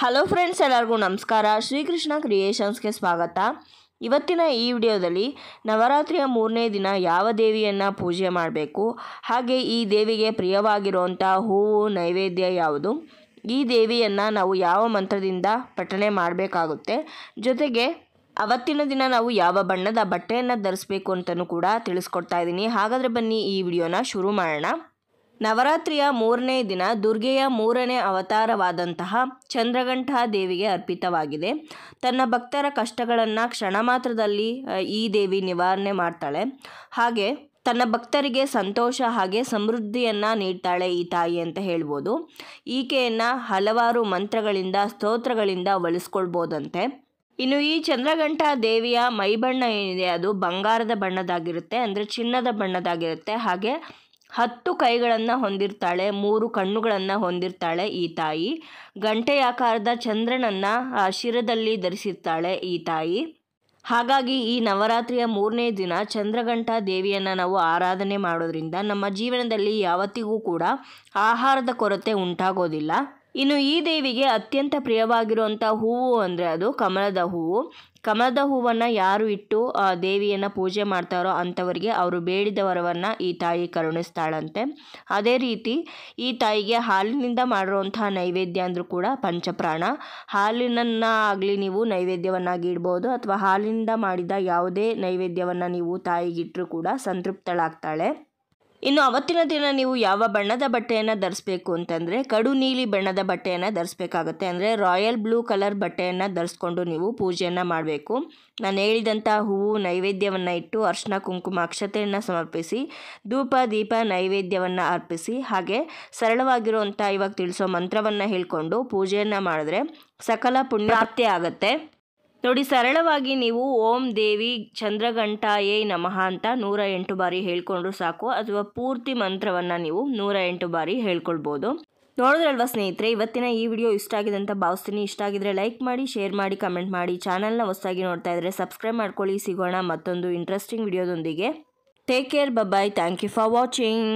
hello friends ಎಲ್ಲರಿಗೂ ನಮಸ್ಕಾರ ಶ್ರೀಕೃಷ್ಣ ಕ್ರಿಯೇಷನ್ಸ್ಗೆ ಸ್ವಾಗತ ಇವತ್ತಿನ ಈ ವಿಡಿಯೋದಲ್ಲಿ ನವರಾತ್ರಿಯ ಮೂರನೇ ದಿನ ಯಾವ ದೇವಿಯನ್ನು ಪೂಜೆ ಮಾಡಬೇಕು ಹಾಗೆ ಈ ದೇವಿಗೆ ಪ್ರಿಯವಾಗಿರುವಂಥ ಹೂವು ನೈವೇದ್ಯ ಯಾವುದು ಈ ದೇವಿಯನ್ನು ನಾವು ಯಾವ ಮಂತ್ರದಿಂದ ಪಠಣೆ ಮಾಡಬೇಕಾಗುತ್ತೆ ಜೊತೆಗೆ ಅವತ್ತಿನ ದಿನ ನಾವು ಯಾವ ಬಣ್ಣದ ಬಟ್ಟೆಯನ್ನು ಧರಿಸ್ಬೇಕು ಅಂತಲೂ ಕೂಡ ತಿಳಿಸ್ಕೊಡ್ತಾ ಇದ್ದೀನಿ ಹಾಗಾದರೆ ಬನ್ನಿ ಈ ವಿಡಿಯೋನ ಶುರು ಮಾಡೋಣ ನವರಾತ್ರಿಯ ಮೂರನೇ ದಿನ ದುರ್ಗೆಯ ಮೂರನೇ ಅವತಾರವಾದಂತಹ ಚಂದ್ರಗಂಠ ದೇವಿಗೆ ಅರ್ಪಿತವಾಗಿದೆ ತನ್ನ ಭಕ್ತರ ಕಷ್ಟಗಳನ್ನು ಕ್ಷಣ ಮಾತ್ರದಲ್ಲಿ ಈ ದೇವಿ ನಿವಾರಣೆ ಮಾಡ್ತಾಳೆ ಹಾಗೆ ತನ್ನ ಭಕ್ತರಿಗೆ ಸಂತೋಷ ಹಾಗೆ ಸಮೃದ್ಧಿಯನ್ನು ನೀಡ್ತಾಳೆ ಈ ತಾಯಿ ಅಂತ ಹೇಳ್ಬೋದು ಈಕೆಯನ್ನು ಹಲವಾರು ಮಂತ್ರಗಳಿಂದ ಸ್ತೋತ್ರಗಳಿಂದ ಒಲಿಸ್ಕೊಳ್ಬೋದಂತೆ ಇನ್ನು ಈ ಚಂದ್ರಗಂಠ ದೇವಿಯ ಮೈಬಣ್ಣ ಏನಿದೆ ಅದು ಬಂಗಾರದ ಬಣ್ಣದಾಗಿರುತ್ತೆ ಅಂದರೆ ಚಿನ್ನದ ಬಣ್ಣದಾಗಿರುತ್ತೆ ಹಾಗೆ ಹತ್ತು ಕೈಗಳನ್ನು ಹೊಂದಿರ್ತಾಳೆ ಮೂರು ಕಣ್ಣುಗಳನ್ನು ಹೊಂದಿರ್ತಾಳೆ ಈ ತಾಯಿ ಗಂಟೆಯಾಕಾರದ ಚಂದ್ರನನ್ನು ಶಿರದಲ್ಲಿ ಧರಿಸಿರ್ತಾಳೆ ಈ ತಾಯಿ ಹಾಗಾಗಿ ಈ ನವರಾತ್ರಿಯ ಮೂರನೇ ದಿನ ಚಂದ್ರಗಂಟಾ ದೇವಿಯನ್ನು ನಾವು ಆರಾಧನೆ ಮಾಡೋದ್ರಿಂದ ನಮ್ಮ ಜೀವನದಲ್ಲಿ ಯಾವತ್ತಿಗೂ ಕೂಡ ಆಹಾರದ ಕೊರತೆ ಉಂಟಾಗೋದಿಲ್ಲ ಇನ್ನು ಈ ದೇವಿಗೆ ಅತ್ಯಂತ ಪ್ರಿಯವಾಗಿರುವಂಥ ಹೂವು ಅಂದರೆ ಅದು ಕಮಲದ ಹೂವು ಕಮಲದ ಹೂವನ್ನು ಯಾರು ಇಟ್ಟು ಆ ದೇವಿಯನ್ನು ಪೂಜೆ ಮಾಡ್ತಾರೋ ಅಂಥವರಿಗೆ ಅವರು ಬೇಡಿದ ವರವನ್ನು ಈ ತಾಯಿ ಕರುಣಿಸ್ತಾಳಂತೆ ಅದೇ ರೀತಿ ಈ ತಾಯಿಗೆ ಹಾಲಿನಿಂದ ಮಾಡಿರುವಂತಹ ನೈವೇದ್ಯ ಅಂದರೂ ಕೂಡ ಪಂಚಪ್ರಾಣ ಹಾಲಿನನ್ನು ಆಗಲಿ ನೀವು ನೈವೇದ್ಯವನ್ನಾಗಿ ಇಡ್ಬೋದು ಅಥವಾ ಹಾಲಿನಿಂದ ಮಾಡಿದ ಯಾವುದೇ ನೈವೇದ್ಯವನ್ನು ನೀವು ತಾಯಿಗಿಟ್ಟರೂ ಕೂಡ ಸಂತೃಪ್ತಳಾಗ್ತಾಳೆ ಇನ್ನು ಅವತ್ತಿನ ದಿನ ನೀವು ಯಾವ ಬಣ್ಣದ ಬಟ್ಟೆಯನ್ನು ಧರಿಸ್ಬೇಕು ಅಂತಂದರೆ ಕಡು ನೀಲಿ ಬಣ್ಣದ ಬಟ್ಟೆಯನ್ನು ಧರಿಸ್ಬೇಕಾಗತ್ತೆ ಅಂದರೆ ರಾಯಲ್ ಬ್ಲೂ ಕಲರ್ ಬಟ್ಟೆಯನ್ನು ಧರಿಸ್ಕೊಂಡು ನೀವು ಪೂಜೆಯನ್ನು ಮಾಡಬೇಕು ನಾನು ಹೇಳಿದಂಥ ಹೂವು ನೈವೇದ್ಯವನ್ನು ಇಟ್ಟು ಅರ್ಶನ ಕುಂಕುಮ ಅಕ್ಷತೆಯನ್ನು ಸಮರ್ಪಿಸಿ ಧೂಪ ದೀಪ ನೈವೇದ್ಯವನ್ನು ಅರ್ಪಿಸಿ ಹಾಗೆ ಸರಳವಾಗಿರುವಂಥ ಇವಾಗ ತಿಳಿಸೋ ಮಂತ್ರವನ್ನು ಹೇಳ್ಕೊಂಡು ಪೂಜೆಯನ್ನು ಮಾಡಿದ್ರೆ ಸಕಲ ಪುಣ್ಯಾಪ್ತಿ ಆಗುತ್ತೆ ನೋಡಿ ಸರಳವಾಗಿ ನೀವು ಓಂ ದೇವಿ ಚಂದ್ರಘಂಟಾಯೇ ನಮಃ ಅಂತ ನೂರ ಎಂಟು ಬಾರಿ ಹೇಳ್ಕೊಂಡ್ರು ಸಾಕು ಅಥವಾ ಪೂರ್ತಿ ಮಂತ್ರವನ್ನು ನೀವು ನೂರ ಎಂಟು ಬಾರಿ ಹೇಳ್ಕೊಳ್ಬೋದು ನೋಡಿದ್ರಲ್ವಾ ಸ್ನೇಹಿತರೆ ಇವತ್ತಿನ ಈ ವಿಡಿಯೋ ಇಷ್ಟ ಆಗಿದೆ ಅಂತ ಭಾವಿಸ್ತೀನಿ ಇಷ್ಟ ಆಗಿದ್ರೆ ಲೈಕ್ ಮಾಡಿ ಶೇರ್ ಮಾಡಿ ಕಮೆಂಟ್ ಮಾಡಿ ಚಾನಲ್ನ ಹೊಸದಾಗಿ ನೋಡ್ತಾ ಇದ್ರೆ ಸಬ್ಸ್ಕ್ರೈಬ್ ಮಾಡ್ಕೊಳ್ಳಿ ಸಿಗೋಣ ಮತ್ತೊಂದು ಇಂಟ್ರೆಸ್ಟಿಂಗ್ ವಿಡಿಯೋದೊಂದಿಗೆ take care bye thank you for watching